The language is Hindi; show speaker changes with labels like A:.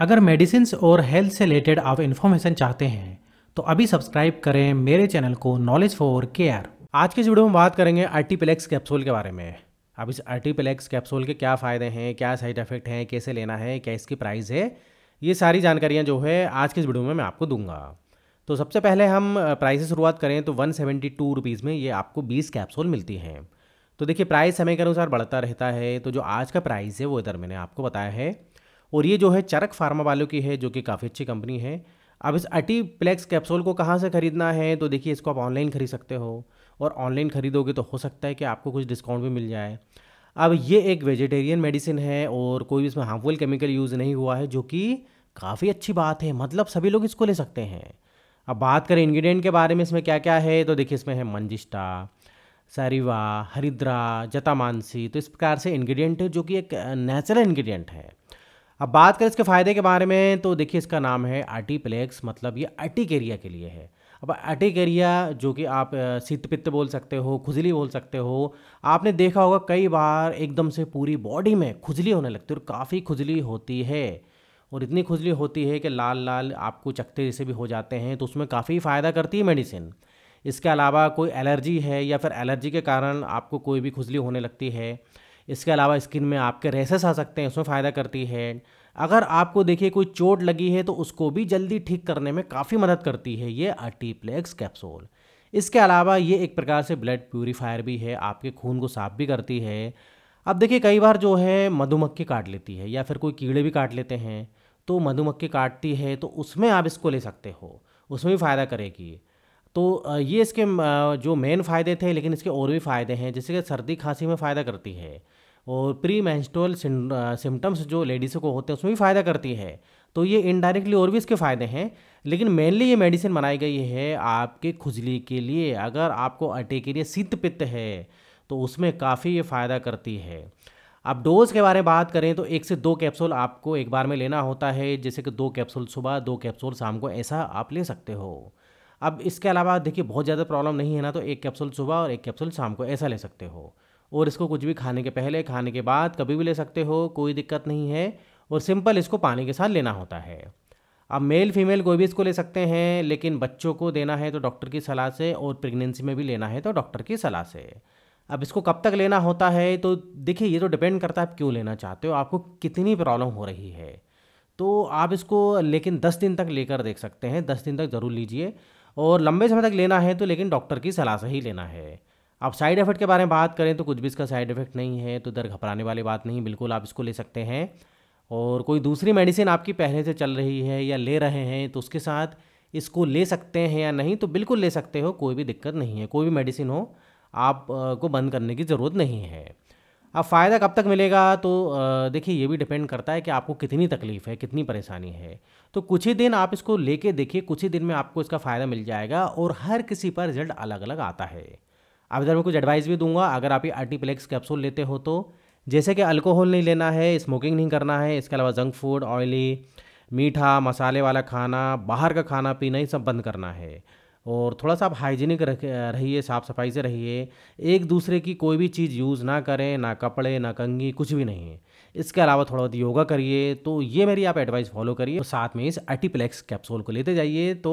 A: अगर मेडिसिन और हेल्थ से रिलेटेड आप इन्फॉर्मेशन चाहते हैं तो अभी सब्सक्राइब करें मेरे चैनल को नॉलेज फॉर केयर आज के इस वीडियो में बात करेंगे आर्टिपेलेक्स कैप्सूल के बारे में अब इस आर्टिपेलेक्स कैप्सूल के क्या फ़ायदे हैं क्या साइड इफ़ेक्ट हैं कैसे लेना है क्या इसकी प्राइस है ये सारी जानकारियाँ जो है आज के इस वीडियो में मैं आपको दूंगा तो सबसे पहले हम प्राइस से शुरुआत करें तो वन सेवेंटी टू रुपीज़ में ये आपको बीस कैप्सूल मिलती हैं तो देखिए प्राइस समय के अनुसार बढ़ता रहता है तो जो आज का प्राइस है वो इधर मैंने आपको बताया है और ये जो है चरक फार्मा वालों की है जो कि काफ़ी अच्छी कंपनी है अब इस अटीप्लेक्स कैप्सूल को कहाँ से ख़रीदना है तो देखिए इसको आप ऑनलाइन ख़रीद सकते हो और ऑनलाइन ख़रीदोगे तो हो सकता है कि आपको कुछ डिस्काउंट भी मिल जाए अब ये एक वेजिटेरियन मेडिसिन है और कोई भी इसमें हार्मफुल केमिकल यूज़ नहीं हुआ है जो कि काफ़ी अच्छी बात है मतलब सभी लोग इसको ले सकते हैं अब बात करें इंग्रेडिएंट के बारे में इसमें क्या क्या है तो देखिए इसमें है मंजिष्टा सरिवा हरिद्रा जतामानसी तो इस प्रकार से इंग्रेडिएंट जो कि एक नेचुरल इंग्रेडिएंट है अब बात करें इसके फ़ायदे के बारे में तो देखिए इसका नाम है आर्टीप्लेक्स मतलब ये अर्टिक एरिया के लिए है अब अर्टिक एरिया जो कि आप सित पित्त बोल सकते हो खुजली बोल सकते हो आपने देखा होगा कई बार एकदम से पूरी बॉडी में खुजली होने लगती है और काफ़ी खुजली होती है और इतनी खुजली होती है कि लाल लाल आपको चकते जैसे भी हो जाते हैं तो उसमें काफ़ी फ़ायदा करती है मेडिसिन इसके अलावा कोई एलर्जी है या फिर एलर्जी के कारण आपको कोई भी खुजली होने लगती है इसके अलावा स्किन में आपके रेसेस आ सकते हैं उसमें फ़ायदा करती है अगर आपको देखिए कोई चोट लगी है तो उसको भी जल्दी ठीक करने में काफ़ी मदद करती है ये आर्टीप्लेक्स कैप्सूल इसके अलावा ये एक प्रकार से ब्लड प्यूरीफायर भी है आपके खून को साफ भी करती है अब देखिए कई बार जो है मधुमक्खी काट लेती है या फिर कोई कीड़े भी काट लेते हैं तो मधुमक्खी काटती है तो उसमें आप इसको ले सकते हो उसमें भी फ़ायदा करेगी तो ये इसके जो मेन फ़ायदे थे लेकिन इसके और भी फ़ायदे हैं जैसे कि सर्दी खांसी में फ़ायदा करती है और प्री मैंस्टोल सिम्टम्स जो लेडीज़ को होते हैं उसमें भी फ़ायदा करती है तो ये इनडायरेक्टली और भी इसके फ़ायदे हैं लेकिन मेनली ये मेडिसिन बनाई गई है आपके खुजली के लिए अगर आपको अटे के लिए सिद्ध पित्त है तो उसमें काफ़ी ये फ़ायदा करती है अब डोज़ के बारे में बात करें तो एक से दो कैप्सूल आपको एक बार में लेना होता है जैसे कि दो कैप्सूल सुबह दो कैप्सूल शाम को ऐसा आप ले सकते हो अब इसके अलावा देखिए बहुत ज़्यादा प्रॉब्लम नहीं है ना तो एक कैप्सूल सुबह और एक कैप्सूल शाम को ऐसा ले सकते हो और इसको कुछ भी खाने के पहले खाने के बाद कभी भी ले सकते हो कोई दिक्कत नहीं है और सिंपल इसको पानी के साथ लेना होता है अब मेल फीमेल कोई भी इसको ले सकते हैं लेकिन बच्चों को देना है तो डॉक्टर की सलाह से और प्रेगनेंसी में भी लेना है तो डॉक्टर की सलाह से अब इसको कब तक लेना होता है तो देखिए ये तो डिपेंड करता है आप क्यों लेना चाहते हो आपको कितनी प्रॉब्लम हो रही है तो आप इसको लेकिन दस दिन तक लेकर देख सकते हैं दस दिन तक ज़रूर लीजिए और लंबे समय तक लेना है तो लेकिन डॉक्टर की सलाह से ही लेना है अब साइड इफेक्ट के बारे में बात करें तो कुछ भी इसका साइड इफेक्ट नहीं है तो दर घबराने वाली बात नहीं बिल्कुल आप इसको ले सकते हैं और कोई दूसरी मेडिसिन आपकी पहले से चल रही है या ले रहे हैं तो उसके साथ इसको ले सकते हैं या नहीं तो बिल्कुल ले सकते हो कोई भी दिक्कत नहीं है कोई भी मेडिसिन हो आप को बंद करने की ज़रूरत नहीं है अब फ़ायदा कब तक मिलेगा तो देखिए ये भी डिपेंड करता है कि आपको कितनी तकलीफ़ है कितनी परेशानी है तो कुछ ही दिन आप इसको लेके देखिए कुछ ही दिन में आपको इसका फ़ायदा मिल जाएगा और हर किसी पर रिजल्ट अलग अलग आता है इधर मैं कुछ एडवाइस भी दूंगा अगर आप ये अल्टीप्लेक्स कैप्सूल लेते हो तो जैसे कि अल्कोहल नहीं लेना है स्मोकिंग नहीं करना है इसके अलावा जंक फूड ऑयली मीठा मसाले वाला खाना बाहर का खाना पीना ये सब बंद करना है और थोड़ा सा आप हाइजीनिक रख रहिए साफ़ सफाई से रहिए एक दूसरे की कोई भी चीज़ यूज़ ना करें ना कपड़े ना कंगी कुछ भी नहीं इसके अलावा थोड़ा बहुत योगा करिए तो ये मेरी आप एडवाइस फॉलो करिए और तो साथ में इस अटीप्लेक्स कैप्सूल को लेते जाइए तो